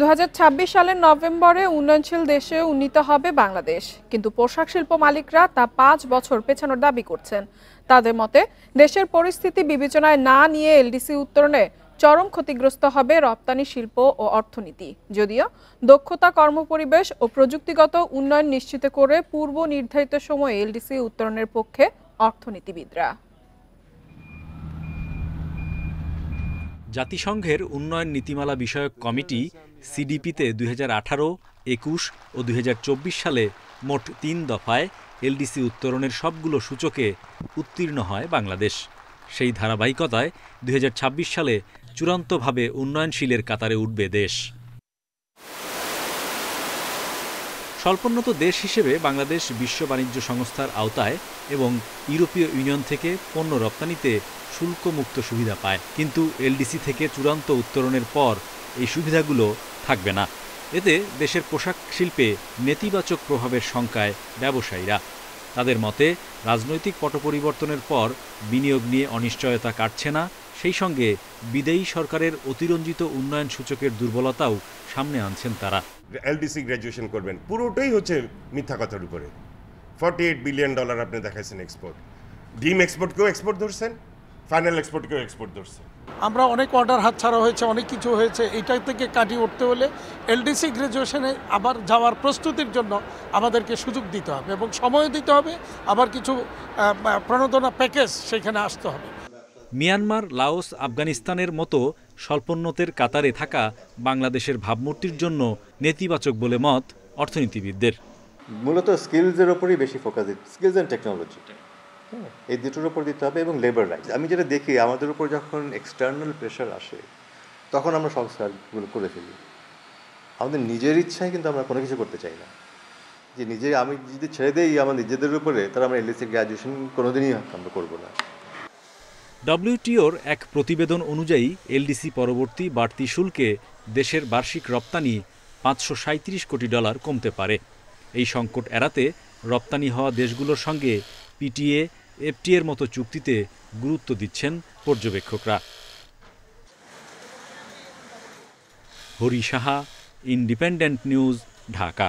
2026 সালের নভেম্বরে উন্নয়নশীল দেশে উন্নীত হবে বাংলাদেশ কিন্তু পোশাক শিল্প মালিকরা তা পাঁচ বছর পেছানোর দাবি করছেন তাদের মতে দেশের পরিস্থিতি বিবেচনায় না নিয়ে এলডিসি উত্তরণে চরম ক্ষতিগ্রস্ত হবে রপ্তানি শিল্প ও অর্থনীতি যদিও দক্ষতা কর্মপরিবেশ ও প্রযুক্তিগত উন্নয়ন নিশ্চিত করে পূর্ব নির্ধারিত সময়ে এলডিসি উত্তরণের পক্ষে অর্থনীতিবিদরা জাতিসংঘের উন্নয়ন নীতিমালা বিষয়ক কমিটি সিডিপিতে দুই হাজার আঠারো একুশ ও দুই সালে মোট তিন দফায় এলডিসি উত্তরণের সবগুলো সূচকে উত্তীর্ণ হয় বাংলাদেশ সেই ধারাবাহিকতায় দুই সালে চূড়ান্তভাবে উন্নয়নশীলের কাতারে উঠবে দেশ স্বল্পোন্নত দেশ হিসেবে বাংলাদেশ বিশ্ব বাণিজ্য সংস্থার আওতায় এবং ইউরোপীয় ইউনিয়ন থেকে পণ্য রপ্তানিতে শুল্কমুক্ত সুবিধা পায় কিন্তু এলডিসি থেকে চূড়ান্ত উত্তরণের পর এই সুবিধাগুলো থাকবে না এতে দেশের পোশাক শিল্পে নেতিবাচক প্রভাবের সংখ্যায় ব্যবসায়ীরা তাদের মতে রাজনৈতিক পটপরিবর্তনের পর বিনিয়োগ নিয়ে অনিশ্চয়তা কাটছে না সেই সঙ্গে বিদেয়ী সরকারের অতিরঞ্জিত উন্নয়ন সূচকের দুর্বলতাও সামনে আনছেন তারা এলডিসি গ্র্যাজুয়েশন করবেন পুরোটাই হচ্ছে মিথ্যা কথার উপরে ফর্টি এইট বিলিয়ন ডলার আপনি দেখাইছেন এক্সপোর্ট ডিম এক্সপোর্টকেও এক্সপোর্ট ধরছেন ফাইনাল এক্সপোর্টকেও এক্সপোর্ট ধরছেন আমরা অনেক অর্ডার হাতছাড়া হয়েছে অনেক কিছু হয়েছে এটা থেকে কাটিয়ে উঠতে হলে এলডিসি গ্র্যাজুয়েশনে আবার যাওয়ার প্রস্তুতির জন্য আমাদেরকে সুযোগ দিতে হবে এবং সময় দিতে হবে আবার কিছু প্রণোদনা প্যাকেজ সেখানে আসতে হবে মিয়ানমার লাওস আফগানিস্তানের মতো স্বল্পোন্নতের কাতারে থাকা বাংলাদেশের ভাবমূর্তির জন্য নেতিবাচক বলে মত অর্থনীতিবিদদের মূলত স্কিলসের ওপরই বেশি ফোকাস স্কিলস অ্যান্ড টেকনোলজি এই দুটোর উপর দিতে হবে এবং লেবার রাইটস আমি যেটা দেখি আমাদের উপর যখন এক্সটার্নাল প্রেশার আসে তখন আমরা সংস্কারগুলো করে ফেলি আমাদের নিজের ইচ্ছায় কিন্তু আমরা কোনো কিছু করতে চাই না যে নিজে আমি যদি ছেড়ে দিই আমার নিজেদের উপরে তাহলে আমরা এলএসি গ্র্যাজুয়েশন কোনোদিনই আমরা করব না ডব্লিউটিওর এক প্রতিবেদন অনুযায়ী এলডিসি পরবর্তী বাড়তি শুল্কে দেশের বার্ষিক রপ্তানি পাঁচশো কোটি ডলার কমতে পারে এই সংকট এড়াতে রপ্তানি হওয়া দেশগুলোর সঙ্গে পিটিএ এফটিএর মতো চুক্তিতে গুরুত্ব দিচ্ছেন পর্যবেক্ষকরা Hari Saha independent news Dhaka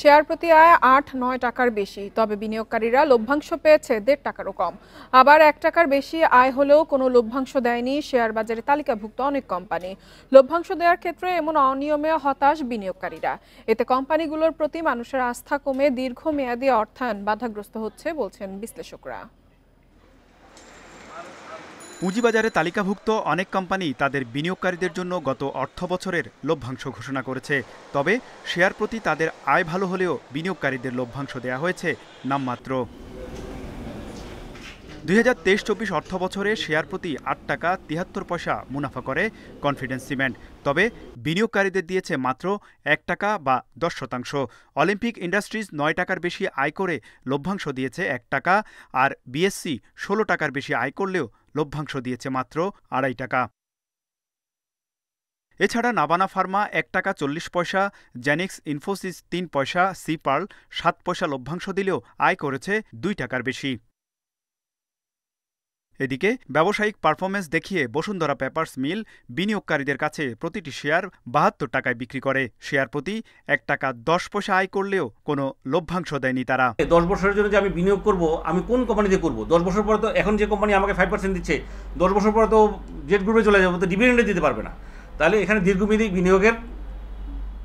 share প্রতি আয় আট নয় টাকার বেশি তবে বিনিয়োগকারীরা লভ্যাংশ পেয়েছে দেড় টাকারও কম আবার এক টাকার বেশি আয় হলেও কোনো লভ্যাংশ দেয়নি শেয়ার বাজারে তালিকাভুক্ত অনেক কোম্পানি লভ্যাংশ দেওয়ার ক্ষেত্রে এমন অনিয়মে হতাশ বিনিয়োগকারীরা এতে কোম্পানিগুলোর প্রতি মানুষের আস্থা কমে দীর্ঘমেয়াদী অর্থায়ন বাধাগ্রস্ত হচ্ছে বলছেন বিশ্লেষকরা পুঁজিবাজারে তালিকাভুক্ত অনেক কোম্পানি তাদের বিনিয়োগকারীদের জন্য গত অর্থ বছরের লভ্যাংশ ঘোষণা করেছে তবে শেয়ার প্রতি তাদের আয় ভালো হলেও বিনিয়োগকারীদের লভ্যাংশ দেয়া হয়েছে নামমাত্র দুই হাজার তেইশ চব্বিশ অর্থ বছরে শেয়ার প্রতি আট টাকা তিয়াত্তর পয়সা মুনাফা করে কনফিডেন্স সিমেন্ট তবে বিনিয়োগকারীদের দিয়েছে মাত্র এক টাকা বা দশ শতাংশ অলিম্পিক ইন্ডাস্ট্রিজ নয় টাকার বেশি আয় করে লভ্যাংশ দিয়েছে এক টাকা আর বিএসসি ষোলো টাকার বেশি আয় করলেও লভ্যাংশ দিয়েছে মাত্র আড়াই টাকা এছাড়া নাবানা ফার্মা এক টাকা চল্লিশ পয়সা জ্যানিক্স ইনফোসিস তিন পয়সা সিপার্ল সাত পয়সা লভ্যাংশ দিলেও আয় করেছে দুই টাকার বেশি এদিকে ব্যবসায়িক পারফরমেন্স দেখিয়ে বসুন্ধরা পেপার্স মিল বিনিয়োগকারীদের কাছে প্রতিটি শেয়ার বাহাত্তর টাকায় বিক্রি করে শেয়ার প্রতি এক টাকা দশ পয়সা আয় করলেও কোনো লভ্যাংশ দেয়নি তারা দশ বছরের জন্য যে আমি বিনিয়োগ করব আমি কোন কোম্পানিতে করব দশ বছর পরে তো এখন যে কোম্পানি আমাকে ফাইভ পার্সেন্ট দিচ্ছে দশ বছর পরে তো জেট গ্রুপে চলে যাবো তো ডিভিডেন্ডে দিতে পারবে না তাহলে এখানে দীর্ঘমেয়াদী বিনিয়োগের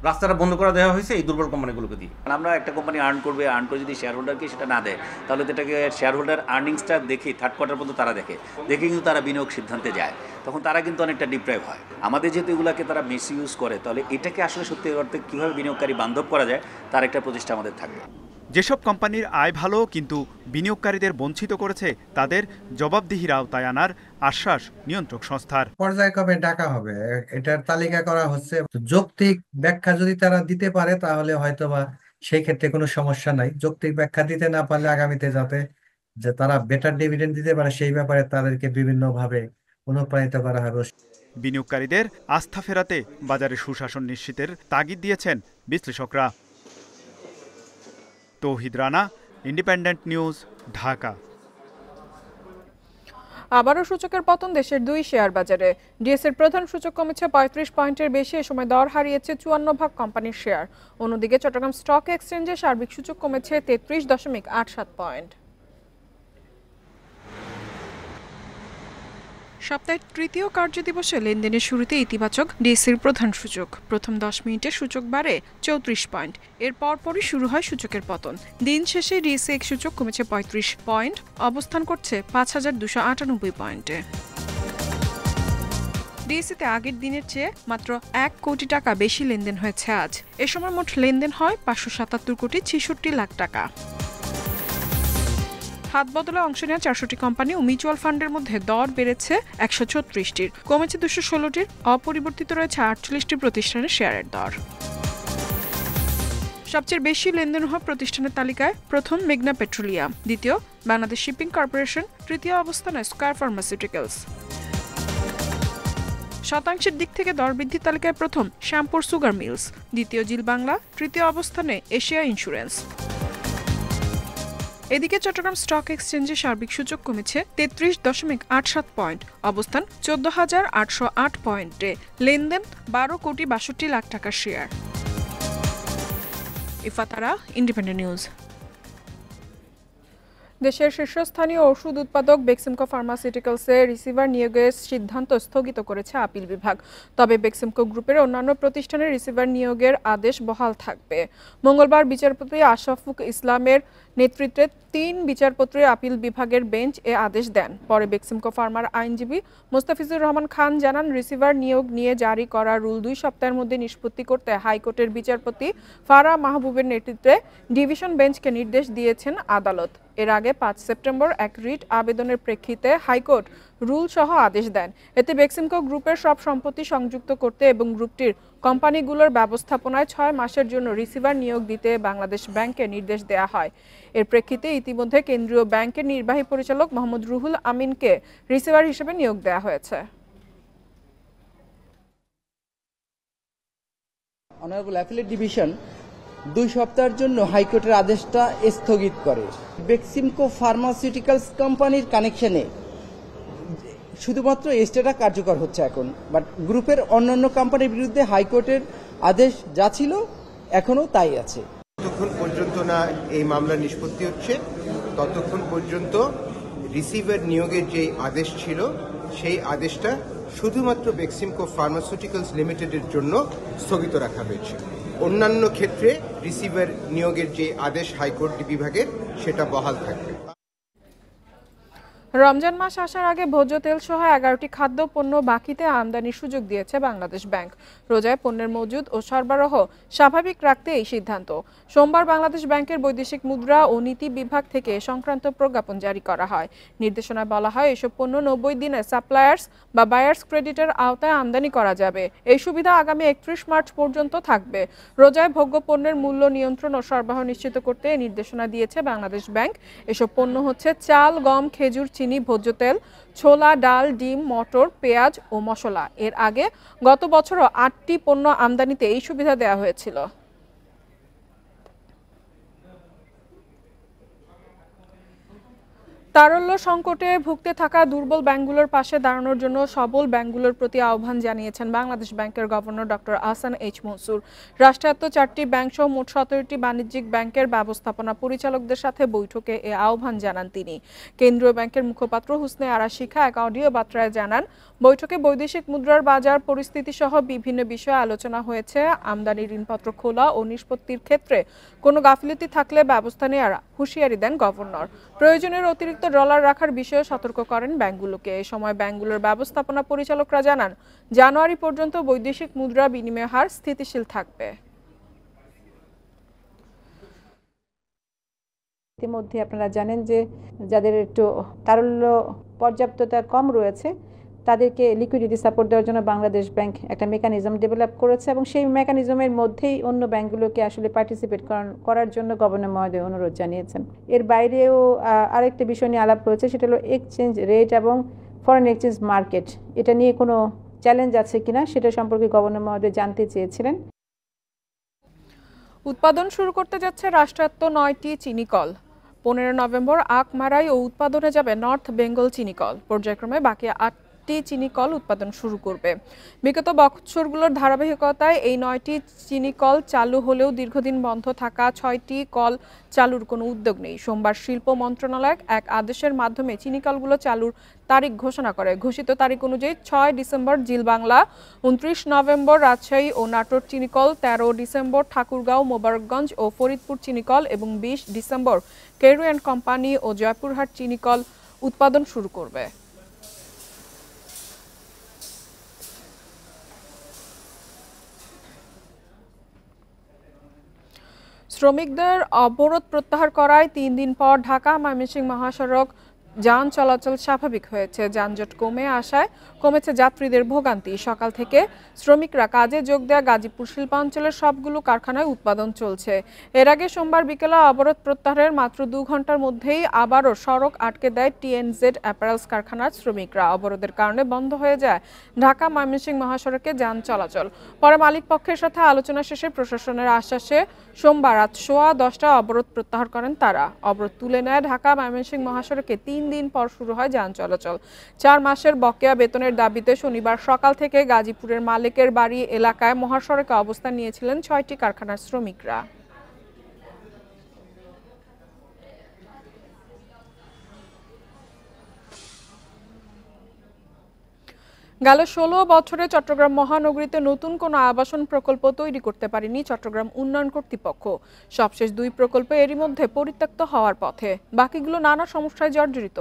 রাস্তাটা বন্ধ করা দেওয়া হয়েছে এই দুর্বল কোম্পানিগুলোকে দিয়ে মানে আমরা একটা কোম্পানি আর্ন করবে আর্ন করে যদি শেয়ার হোল্ডারকে সেটা না দেয় তাহলে এটাকে শেয়ার হোল্ডার আর্নিংসটা দেখে থার্ড কোয়ার্টার পর্যন্ত তারা দেখে দেখে কিন্তু তারা বিনিয়োগ সিদ্ধান্তে যায় তখন তারা কিন্তু অনেকটা ডিপ্রাইভ হয় আমাদের যেহেতু এগুলোকে তারা মিস ইউজ করে তাহলে এটাকে আসলে সত্যি অর্থে কীভাবে বিনিয়োগকারী বান্ধব করা যায় তার একটা প্রচেষ্টা আমাদের থাকবে যেসব কোম্পানির আয় ভালো কিন্তু বিনিয়োগকারীদের বঞ্চিত করেছে তাদের জবাবদিহির আওতায় আনার আশ্বাস নিয়ন্ত্রক সংস্থার পর্যায়ক্রমে ডাকা হবে এটার তালিকা করা হচ্ছে যৌক্তিক ব্যাখ্যা যদি তারা দিতে পারে তাহলে হয়তোবা সেই ক্ষেত্রে কোনো সমস্যা নাই যৌক্তিক ব্যাখ্যা দিতে না পারলে আগামীতে যাতে যে তারা বেটার ডিভিডেন্ড দিতে পারে সেই ব্যাপারে তাদেরকে বিভিন্নভাবে অনুপ্রাণিত করা হবে বিনিয়োগকারীদের আস্থা ফেরাতে বাজারে সুশাসন নিশ্চিতের তাগিদ দিয়েছেন বিশ্লেষকরা তৌহিদ রানা ইন্ডিপেন্ডেন্ট নিউজ ঢাকা আবারও সূচকের পতন দেশের দুই শেয়ার বাজারে ডিএসের প্রধান সূচক কমেছে পঁয়ত্রিশ পয়েন্টের বেশি এ সময় দর হারিয়েছে চুয়ান্ন ভাগ কোম্পানির শেয়ার অন্যদিকে চট্টগ্রাম স্টক এক্সচেঞ্জে সার্বিক সূচক কমেছে তেত্রিশ দশমিক আট সাত পয়েন্ট সপ্তাহের তৃতীয় কার্যদিবসে লেনদেনের শুরুতে ইতিবাচক ডিএসির প্রধান সূচক প্রথম দশ মিনিটে সূচক বাড়ে চৌত্রিশ পয়েন্ট এর পরপরই শুরু হয় সূচকের পতন দিন শেষে ডিএসি এক সূচক কমেছে পঁয়ত্রিশ পয়েন্ট অবস্থান করছে পাঁচ হাজার দুশো আটানব্বই পয়েন্টে ডিএসিতে আগের দিনের চেয়ে মাত্র এক কোটি টাকা বেশি লেনদেন হয়েছে আজ এ সময় মোট লেনদেন হয় পাঁচশো সাতাত্তর কোটি ছেষট্টি লাখ টাকা হাত বদলে অংশ নেওয়া চারশোটি কোম্পানি ও মিউচুয়াল ফান্ডের মধ্যে দর বেড়েছে একশো ছত্রিশটির কমেছে দুশো ষোলোটির অপরিবর্তিত রয়েছে আটচল্লিশটি প্রতিষ্ঠানের শেয়ারের দর সবচেয়ে বেশি লেনদেন হওয়া প্রতিষ্ঠানের তালিকায় প্রথম মেঘনা পেট্রোলিয়াম দ্বিতীয় বাংলাদেশ শিপিং কর্পোরেশন তৃতীয় অবস্থানে স্কয়ার ফার্মাসিউটিক্যালস শতাংশের দিক থেকে দর বৃদ্ধি তালিকায় প্রথম শ্যামপুর সুগার মিলস দ্বিতীয় জিল বাংলা তৃতীয় অবস্থানে এশিয়া ইন্স্যুরেন্স এদিকে চট্টগ্রাম স্টক এক্সচেঞ্জে সার্বিক সূচক কমেছে তেত্রিশ দশমিক আট সাত পয়েন্ট অবস্থান চোদ্দ হাজার আটশো আট পয়েন্টে লেনদেন বারো কোটি বাষট্টি লাখ টাকা শেয়ার ইফাতারা ইন্ডিপেন্ডেন্ট নিউজ দেশের শীর্ষস্থানীয় ওষুধ উৎপাদক বেক্সিমকো ফার্মাসিউটিক্যালসে রিসিভার নিয়োগের সিদ্ধান্ত স্থগিত করেছে আপিল বিভাগ তবে বেক্সিমকো গ্রুপের অন্যান্য প্রতিষ্ঠানের রিসিভার নিয়োগের আদেশ বহাল থাকবে মঙ্গলবার বিচারপতি আশাফুক ইসলামের নেতৃত্বে তিন বিচারপত্রের আপিল বিভাগের বেঞ্চ এ আদেশ দেন পরে বেক্সিমকো ফার্মার আইনজীবী মোস্তাফিজুর রহমান খান জানান রিসিভার নিয়োগ নিয়ে জারি করা রুল দুই সপ্তাহের মধ্যে নিষ্পত্তি করতে হাইকোর্টের বিচারপতি ফারা মাহবুবের নেতৃত্বে ডিভিশন বেঞ্চকে নির্দেশ দিয়েছেন আদালত এর আগে পাঁচ সেপ্টেম্বর এক রিট আবেদনের প্রেক্ষিতে হাইকোর্ট রুল সহ আদেশ দেন এতে বেক্সিমকো গ্রুপের সব সম্পত্তি সংযুক্ত করতে এবং গ্রুপটির কোম্পানিগুলোর ব্যবস্থাপনায় ছয় মাসের জন্য রিসিভার নিয়োগ দিতে বাংলাদেশ ব্যাংকে নির্দেশ দেয়া হয় এর প্রেক্ষিতে ইতিমধ্যে কেন্দ্রীয় ব্যাংকের নির্বাহী পরিচালক মোহাম্মদ রুহুল আমিনকে রিসিভার হিসেবে নিয়োগ দেয়া হয়েছে অনারেবল অ্যাফিলেট ডিভিশন দুই সপ্তাহের জন্য হাইকোর্টের আদেশটা স্থগিত করে বেক্সিমকো ফার্মাসিউটিক্যালস কোম্পানির কানেকশনে শুধুমাত্র এস্টেটা কার্যকর হচ্ছে এখন বাট গ্রুপের অন্যান্য কোম্পানির বিরুদ্ধে হাইকোর্টের আদেশ যা ছিল এখনও তাই আছে যতক্ষণ পর্যন্ত না এই মামলা নিষ্পত্তি হচ্ছে ততক্ষণ পর্যন্ত রিসিভার নিয়োগের যে আদেশ ছিল সেই আদেশটা শুধুমাত্র বেক্সিমকো ফার্মাসিউটিক্যালস লিমিটেডের জন্য স্থগিত রাখা হয়েছে অন্যান্য ক্ষেত্রে রিসিভার নিয়োগের যে আদেশ হাইকোর্ট বিভাগের সেটা বহাল থাকবে রমজান মাস আসার আগে ভোজ্য তেল সহ এগারোটি খাদ্য পণ্য বাকিতে আমদানির সুযোগ দিয়েছে বাংলাদেশ ব্যাংক রোজায় পণ্যের মজুদ ও সরবরাহ স্বাভাবিক রাখতে এই সিদ্ধান্ত সোমবার বাংলাদেশ ব্যাংকের বৈদেশিক মুদ্রা ও নীতি বিভাগ থেকে সংক্রান্ত প্রজ্ঞাপন জারি করা হয় নির্দেশনায় বলা হয় এসব পণ্য নব্বই দিনের সাপ্লায়ার্স বা বায়ার্স ক্রেডিটের আওতায় আমদানি করা যাবে এই সুবিধা আগামী একত্রিশ মার্চ পর্যন্ত থাকবে রোজায় ভোগ্য পণ্যের মূল্য নিয়ন্ত্রণ ও সরবরাহ নিশ্চিত করতে নির্দেশনা দিয়েছে বাংলাদেশ ব্যাংক এসব পণ্য হচ্ছে চাল গম খেজুর চিনি ভোজ্য তেল ছোলা ডাল ডিম মটর পেঁয়াজ ও মশলা এর আগে গত বছরও আটটি পণ্য আমদানিতে এই সুবিধা দেওয়া হয়েছিল তারল্য সংকটে ভুগতে থাকা দুর্বল ব্যাংকগুলোর পাশে দাঁড়ানোর জন্য সবল ব্যাংকগুলোর প্রতি আহ্বান জানিয়েছেন বাংলাদেশ ব্যাংকের governor doctor Ahsan H Mansur রাষ্ট্রায়ত্ত চারটি ব্যাংক সহ মোট সতেরোটি বাণিজ্যিক ব্যাংকের ব্যবস্থাপনা পরিচালকদের সাথে বৈঠকে এ আহ্বান জানান তিনি কেন্দ্রীয় ব্যাংকের মুখপাত্র হুসনে আরা শিখা এক অডিও বার্তায় জানান বৈঠকে বৈদেশিক মুদ্রার বাজার পরিস্থিতি সহ বিভিন্ন বিষয়ে আলোচনা হয়েছে আমদানি ঋণপত্র খোলা ও নিষ্পত্তির ক্ষেত্রে কোনো গাফিলতি থাকলে ব্যবস্থা নেওয়ার হুঁশিয়ারি দেন গভর্নর প্রয়োজনের অতিরিক্ত ডলার রাখার বিষয়ে সতর্ক করেন ব্যাংকগুলোকে এ সময় ব্যাংকগুলোর ব্যবস্থাপনা পরিচালকরা জানান জানুয়ারি পর্যন্ত বৈদেশিক মুদ্রা বিনিময় হার স্থিতিশীল থাকবে ইতিমধ্যে আপনারা জানেন যে যাদের একটু তারল্য পর্যাপ্ততা কম রয়েছে তাদেরকে লিকুইডিটি সাপোর্ট দেওয়ার জন্য বাংলাদেশ ব্যাংক একটা মেকানিজম ডেভেলপ করেছে এবং সেই মেকানিজমের মধ্যেই অন্য ব্যাংকগুলোকে আসলে পার্টিসিপেট করার জন্য গভর্নর মহোদয় অনুরোধ জানিয়েছেন এর বাইরেও আরেকটা বিষয় নিয়ে আলাপ হয়েছে সেটা হলো এক্সচেঞ্জ রেট এবং ফরেন এক্সচেঞ্জ মার্কেট এটা নিয়ে কোনো চ্যালেঞ্জ আছে কিনা সেটা সম্পর্কে গভর্নর মহোদয় জানতে চেয়েছিলেন উৎপাদন শুরু করতে যাচ্ছে রাষ্ট্রায়ত্ত নয়টি চিনিকল পনেরো নভেম্বর আখ মারাই ও উৎপাদনে যাবে নর্থ বেঙ্গল চিনিকল পর্যায়ক্রমে বাকি আট নয়টি চিনি কল উৎপাদন শুরু করবে বিগত বছরগুলোর ধারাবাহিকতায় এই নয়টি চিনি কল চালু হলেও দীর্ঘদিন বন্ধ থাকা ছয়টি কল চালুর কোনো উদ্যোগ নেই সোমবার শিল্প মন্ত্রণালয় এক আদেশের মাধ্যমে চিনি কলগুলো চালুর তারিখ ঘোষণা করে ঘোষিত তারিখ অনুযায়ী ছয় ডিসেম্বর জিলবাংলা উনত্রিশ নভেম্বর রাজশাহী ও নাটোর চিনিকল তেরো ডিসেম্বর ঠাকুরগাঁও মোবারকগঞ্জ ও ফরিদপুর চিনিকল এবং বিশ ডিসেম্বর কেরু অ্যান্ড কোম্পানি ও জয়পুরহাট চিনিকল উৎপাদন শুরু করবে শ্রমিকদের অবরোধ প্রত্যাহার করায় তিন দিন পর ঢাকা ময়মনসিংহ মহাসড়ক যান চলাচল স্বাভাবিক হয়েছে যানজট কমে আসায় কমেছে যাত্রীদের ভোগান্তি সকাল থেকে শ্রমিকরা কাজে যোগ দেয়া গাজীপুর শিল্পাঞ্চলের সবগুলো কারখানায় উৎপাদন চলছে এর আগে সোমবার বিকেলে অবরোধ প্রত্যাহারের মাত্র দু ঘন্টার মধ্যেই আবারও সড়ক আটকে দেয় টিএনজেড অ্যাপারেলস কারখানার শ্রমিকরা অবরোধের কারণে বন্ধ হয়ে যায় ঢাকা ময়মনসিংহ মহাসড়কে যান চলাচল পরে মালিকপক্ষের সাথে আলোচনা শেষে প্রশাসনের আশ্বাসে সোমবার রাত সোয়া দশটা অবরোধ প্রত্যাহার করেন তারা অবরোধ তুলে নেয় ঢাকা ময়মনসিংহ মহাসড়কে তিন দিন পর শুরু হয় যান চলাচল চার মাসের বকেয়া বেতনের দাবিতে শনিবার সকাল থেকে গাজীপুরের মালিকের বাড়ি এলাকায় মহাসড়কে অবস্থান নিয়েছিলেন ছয়টি কারখানার শ্রমিকরা গেল ষোলো বছরে চট্টগ্রাম মহানগরীতে নতুন কোনো আবাসন প্রকল্প তৈরি করতে পারেনি চট্টগ্রাম উন্নয়ন কর্তৃপক্ষ সবশেষ দুই প্রকল্প এরই মধ্যে পরিত্যক্ত হওয়ার পথে বাকিগুলো নানা সমস্যায় জর্জরিত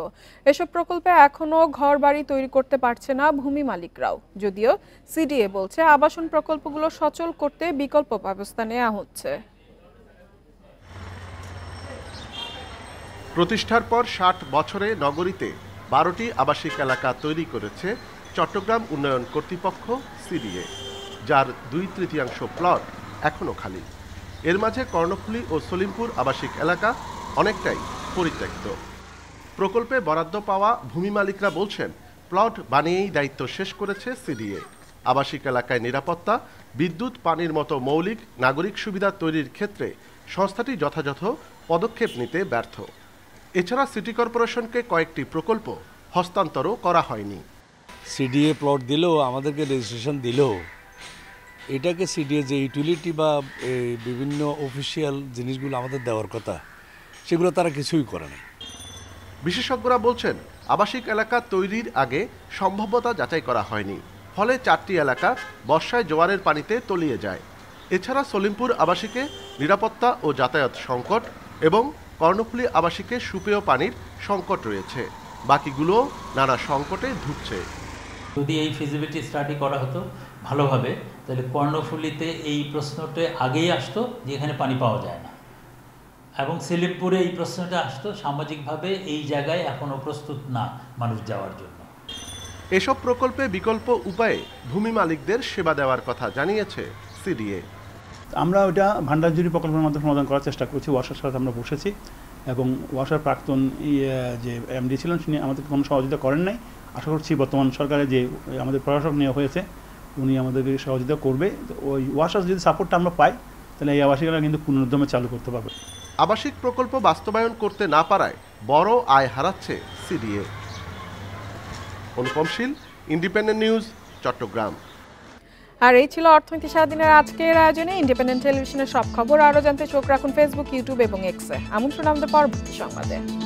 এসব প্রকল্পে এখনও ঘর বাড়ি তৈরি করতে পারছে না ভূমি মালিকরাও যদিও সিডিএ বলছে আবাসন প্রকল্পগুলো সচল করতে বিকল্প ব্যবস্থা নেওয়া হচ্ছে প্রতিষ্ঠার পর ষাট বছরে নগরীতে বারোটি আবাসিক এলাকা তৈরি করেছে চট্টগ্রাম উন্নয়ন কর্তৃপক্ষ সিডিএ যার দুই তৃতীয়াংশ প্লট এখনও খালি এর মাঝে কর্ণফুলী ও সলিমপুর আবাসিক এলাকা অনেকটাই পরিত্যক্ত প্রকল্পে বরাদ্দ পাওয়া ভূমি মালিকরা বলছেন প্লট বানিয়েই দায়িত্ব শেষ করেছে সিডিএ আবাসিক এলাকায় নিরাপত্তা বিদ্যুৎ পানির মতো মৌলিক নাগরিক সুবিধা তৈরির ক্ষেত্রে সংস্থাটি যথাযথ পদক্ষেপ নিতে ব্যর্থ এছাড়া সিটি কর্পোরেশনকে কয়েকটি প্রকল্প হস্তান্তরও করা হয়নি সিডিএ প্লট দিল আমাদেরকে রেজিস্ট্রেশন দিল এটাকে সিডিএ যে ইউটিলিটি বা বিভিন্ন অফিসিয়াল জিনিসগুলো আমাদের দেওয়ার কথা সেগুলো তারা কিছুই করে না বিশেষজ্ঞরা বলছেন আবাসিক এলাকা তৈরির আগে সম্ভাব্যতা যাচাই করা হয়নি ফলে চারটি এলাকা বর্ষায় জোয়ারের পানিতে তলিয়ে যায় এছাড়া সলিমপুর আবাসিকে নিরাপত্তা ও যাতায়াত সংকট এবং কর্ণফুলী আবাসিকে সুপেয় পানির সংকট রয়েছে বাকিগুলো নানা সংকটে ধুঁকছে যদি এই ফিজিবিলিটি স্টাডি করা হতো ভালোভাবে তাহলে কর্ণফুলিতে এই প্রশ্নটা আগেই আসতো যেখানে পানি পাওয়া যায় না এবং সিলিপুরে এই প্রশ্নটা আসতো সামাজিকভাবে এই জায়গায় এখনও প্রস্তুত না মানুষ যাওয়ার জন্য এসব প্রকল্পে বিকল্প উপায়ে ভূমি মালিকদের সেবা দেওয়ার কথা জানিয়েছে সিডিএ আমরা ওটা ভান্ডারজুরি প্রকল্পের মাধ্যমে সমাধান করার চেষ্টা করছি ওয়াসার সাথে আমরা বসেছি এবং ওয়াসার প্রাক্তন ইয়ে, যে এমডি ছিলেন তিনি আমাদের কোনো সহযোগিতা করেন নাই আশা করছি বর্তমান সরকারে যে আমাদের প্রশাসক নেওয়া হয়েছে উনি আমাদেরকে সহযোগিতা করবে ওই ওয়াশাস যদি সাপোর্টটা আমরা পাই তাহলে এই আবাসিকরা কিন্তু পুনরুদ্যমে চালু করতে পারবে আবাসিক প্রকল্প বাস্তবায়ন করতে না পারায় বড় আয় হারাচ্ছে সিডিএ অনুপমশীল ইন্ডিপেন্ডেন্ট নিউজ চট্টগ্রাম আর এই ছিল অর্থনীতি দিনের আজকের আয়োজনে ইন্ডিপেন্ডেন্ট টেলিভিশনের সব খবর আরও জানতে চোখ রাখুন ফেসবুক ইউটিউব এবং এক্সে আমন্ত্রণ আমাদের পরবর্তী সংবাদে